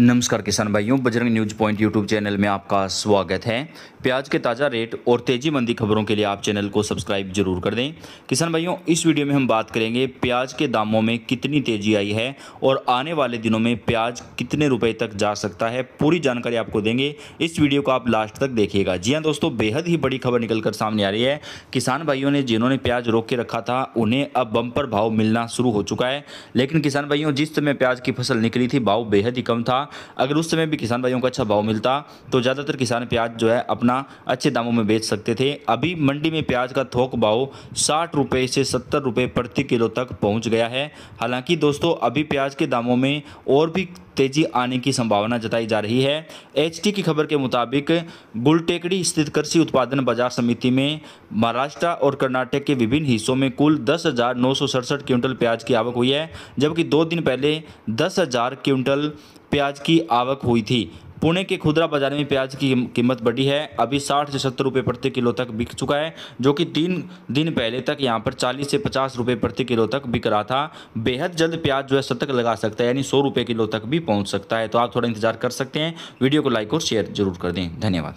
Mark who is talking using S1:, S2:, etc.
S1: नमस्कार किसान भाइयों Bajrang News Point YouTube channel में आपका स्वागत है प्याज के ताज़ा रेट और तेजी मंदी खबरों के लिए आप चैनल को सब्सक्राइब जरूर कर दें किसान भाइयों इस वीडियो में हम बात करेंगे प्याज के दामों में कितनी तेजी आई है और आने वाले दिनों में प्याज कितने रुपए तक जा सकता है पूरी जानकारी आपको देंगे इस वीडियो को आप लास्ट तक देखिएगा जी हाँ दोस्तों बेहद ही बड़ी खबर निकल कर सामने आ रही है किसान भाइयों ने जिन्होंने प्याज रोक के रखा था उन्हें अब बम्पर भाव मिलना शुरू हो चुका है लेकिन किसान भाइयों जिस समय प्याज की फसल निकली थी भाव बेहद ही कम था अगर उस समय भी किसान भाइयों को अच्छा भाव मिलता तो ज़्यादातर किसान प्याज जो है अपना अच्छे दामों में बेच सकते थे अभी मंडी में प्याज का थोक भाव साठ रुपये से सत्तर रुपये प्रति किलो तक पहुँच गया है हालाँकि दोस्तों अभी प्याज के दामों में और भी तेजी आने की संभावना जताई जा रही है एच की खबर के मुताबिक गुलटेकड़ी स्थित कृषि उत्पादन बाजार समिति में महाराष्ट्र और कर्नाटक के विभिन्न हिस्सों में कुल दस हज़ार क्विंटल प्याज की आवक हुई है जबकि दो दिन पहले दस हज़ार क्विंटल प्याज की आवक हुई थी पुणे के खुदरा बाजार में प्याज की कीमत बढ़ी है अभी साठ से सत्तर रुपये प्रति किलो तक बिक चुका है जो कि तीन दिन पहले तक यहाँ पर चालीस से पचास रुपये प्रति किलो तक बिक रहा था बेहद जल्द प्याज जो है शतक लगा सकता है यानी सौ रुपये किलो तक भी पहुँच सकता है तो आप थोड़ा इंतजार कर सकते हैं वीडियो को लाइक और शेयर जरूर कर दें धन्यवाद